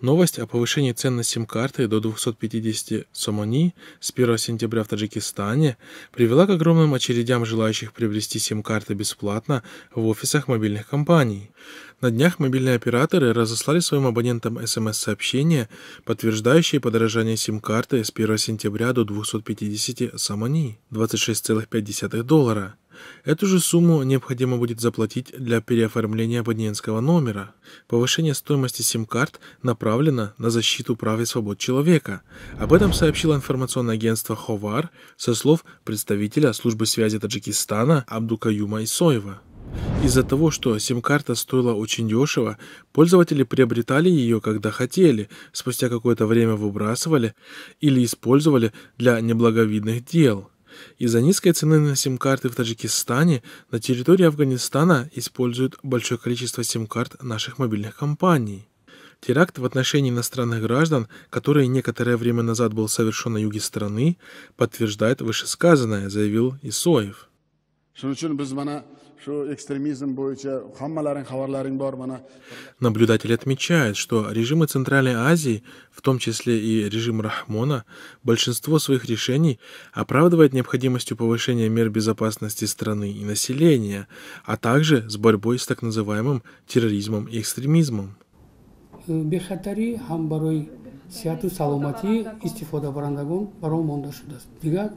Новость о повышении цен на сим-карты до 250 сомони с 1 сентября в Таджикистане привела к огромным очередям желающих приобрести сим-карты бесплатно в офисах мобильных компаний. На днях мобильные операторы разослали своим абонентам смс-сообщения, подтверждающие подорожание сим-карты с 1 сентября до 250 сомони, 26,5 доллара. Эту же сумму необходимо будет заплатить для переоформления абонентского номера. Повышение стоимости сим-карт направлено на защиту прав и свобод человека. Об этом сообщило информационное агентство «Ховар» со слов представителя службы связи Таджикистана Абдукаюма Исоева. Из-за того, что сим-карта стоила очень дешево, пользователи приобретали ее, когда хотели, спустя какое-то время выбрасывали или использовали для неблаговидных дел – из-за низкой цены на сим-карты в Таджикистане на территории Афганистана используют большое количество сим-карт наших мобильных компаний. Теракт в отношении иностранных граждан, который некоторое время назад был совершен на юге страны, подтверждает вышесказанное, заявил Исоев. Наблюдатель отмечает, что режимы Центральной Азии, в том числе и режим Рахмона, большинство своих решений оправдывает необходимостью повышения мер безопасности страны и населения, а также с борьбой с так называемым терроризмом и экстремизмом. сиату саломатии истифода барандагон баро монда шудааст дигар